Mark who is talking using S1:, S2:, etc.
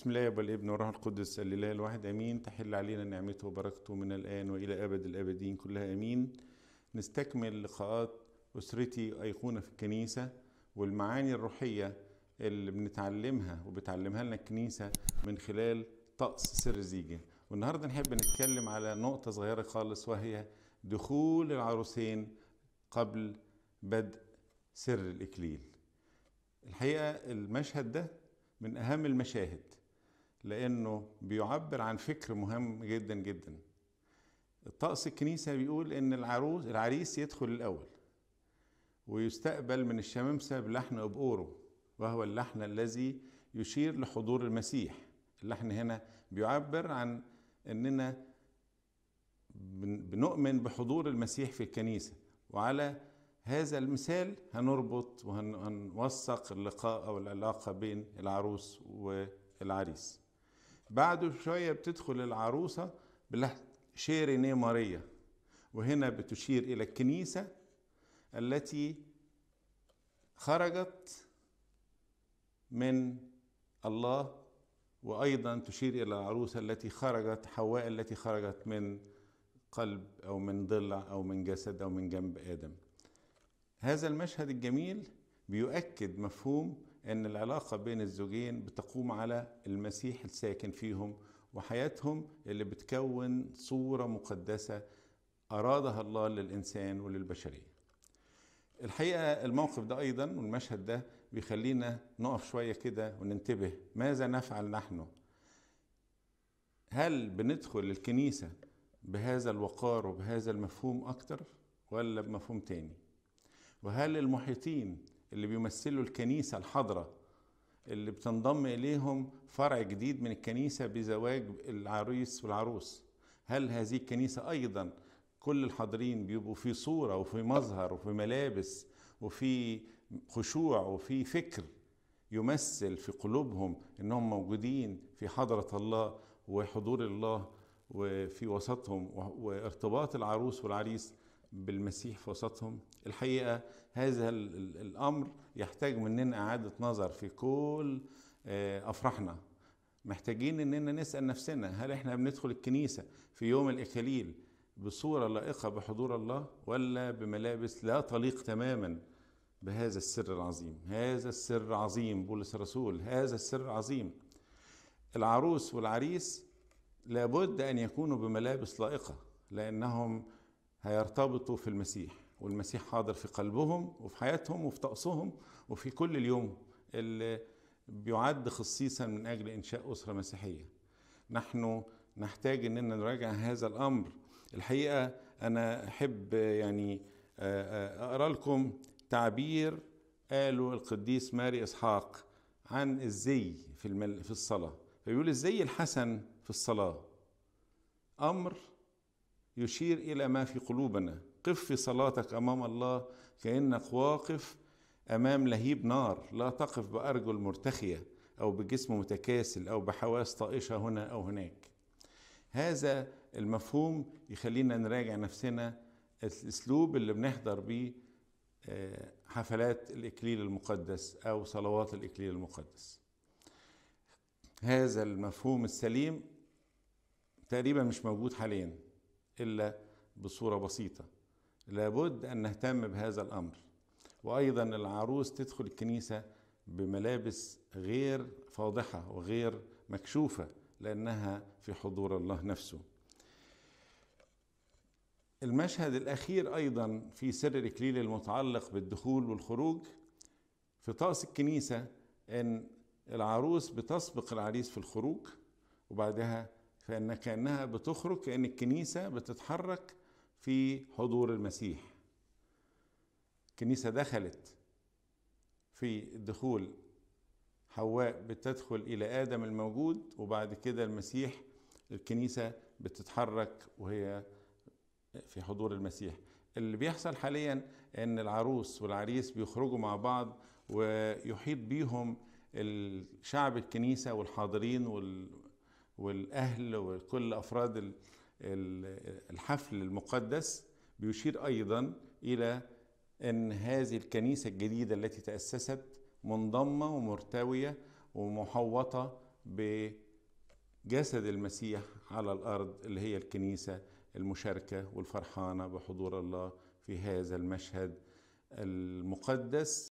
S1: بسم الله الابن والروح القدس الاله الواحد امين تحل علينا نعمته وبركته من الان والى ابد الابدين كلها امين نستكمل لقاءات اسرتي ايقونه في الكنيسه والمعاني الروحيه اللي بنتعلمها وبتعلمها لنا الكنيسه من خلال طقس سر زيجه والنهارده نحب نتكلم على نقطه صغيره خالص وهي دخول العروسين قبل بدء سر الاكليل الحقيقه المشهد ده من اهم المشاهد لأنه بيعبر عن فكر مهم جدا جدا الطقس الكنيسة بيقول إن العروس العريس يدخل الأول ويستقبل من الشمامسة بلحن أبقوره وهو اللحن الذي يشير لحضور المسيح اللحن هنا بيعبر عن أننا بنؤمن بحضور المسيح في الكنيسة وعلى هذا المثال هنربط وهنوثق اللقاء أو العلاقة بين العروس والعريس بعد شوية بتدخل العروسة بلحن شيريني ماريا وهنا بتشير إلى الكنيسة التي خرجت من الله وأيضا تشير إلى العروسة التي خرجت حواء التي خرجت من قلب أو من ضلع أو من جسد أو من جنب آدم هذا المشهد الجميل بيؤكد مفهوم أن العلاقة بين الزوجين بتقوم على المسيح الساكن فيهم وحياتهم اللي بتكون صورة مقدسة أرادها الله للإنسان وللبشرية الحقيقة الموقف ده أيضا والمشهد ده بيخلينا نقف شوية كده وننتبه ماذا نفعل نحن هل بندخل الكنيسة بهذا الوقار وبهذا المفهوم أكتر ولا بمفهوم تاني وهل المحيطين اللي بيمثلوا الكنيسة الحاضرة اللي بتنضم إليهم فرع جديد من الكنيسة بزواج العريس والعروس هل هذه الكنيسة أيضا كل الحاضرين بيبقوا في صورة وفي مظهر وفي ملابس وفي خشوع وفي فكر يمثل في قلوبهم انهم موجودين في حضره الله وحضور الله وفي وسطهم وارتباط العروس والعريس بالمسيح في وسطهم الحقيقه هذا الامر يحتاج مننا اعاده نظر في كل آه، افراحنا محتاجين اننا نسال نفسنا هل احنا بندخل الكنيسه في يوم الاكاليل بصوره لائقه بحضور الله ولا بملابس لا تليق تماما بهذا السر العظيم هذا السر عظيم بولس الرسول هذا السر عظيم العروس والعريس لابد ان يكونوا بملابس لائقه لانهم هيرتبطوا في المسيح والمسيح حاضر في قلبهم وفي حياتهم وفي طقسهم وفي كل اليوم اللي بيعد خصيصا من اجل انشاء اسره مسيحيه نحن نحتاج اننا نراجع هذا الامر الحقيقه انا احب يعني آه، آه، اقرا لكم تعبير قاله القديس ماري اسحاق عن الزي في في الصلاه بيقول الزي الحسن في الصلاه امر يشير الى ما في قلوبنا قف في صلاتك امام الله كانك واقف امام لهيب نار لا تقف بارجل مرتخيه او بجسم متكاسل او بحواس طائشه هنا او هناك هذا المفهوم يخلينا نراجع نفسنا الاسلوب اللي بنحضر بيه آه، حفلات الاكليل المقدس او صلوات الاكليل المقدس هذا المفهوم السليم تقريبا مش موجود حاليا إلا بصورة بسيطة لابد أن نهتم بهذا الأمر وأيضا العروس تدخل الكنيسة بملابس غير فاضحة وغير مكشوفة لأنها في حضور الله نفسه المشهد الأخير أيضا في سر الإكليل المتعلق بالدخول والخروج في طقس الكنيسة أن العروس بتسبق العريس في الخروج وبعدها فإنها كأنها بتخرج كأن الكنيسة بتتحرك في حضور المسيح الكنيسة دخلت في دخول حواء بتدخل إلى آدم الموجود وبعد كده المسيح الكنيسة بتتحرك وهي في حضور المسيح اللي بيحصل حاليا ان العروس والعريس بيخرجوا مع بعض ويحيط بيهم الشعب الكنيسة والحاضرين وال والاهل وكل افراد الحفل المقدس بيشير ايضا الى ان هذه الكنيسه الجديده التي تاسست منضمه ومرتويه ومحوطه بجسد المسيح على الارض اللي هي الكنيسه المشاركه والفرحانه بحضور الله في هذا المشهد المقدس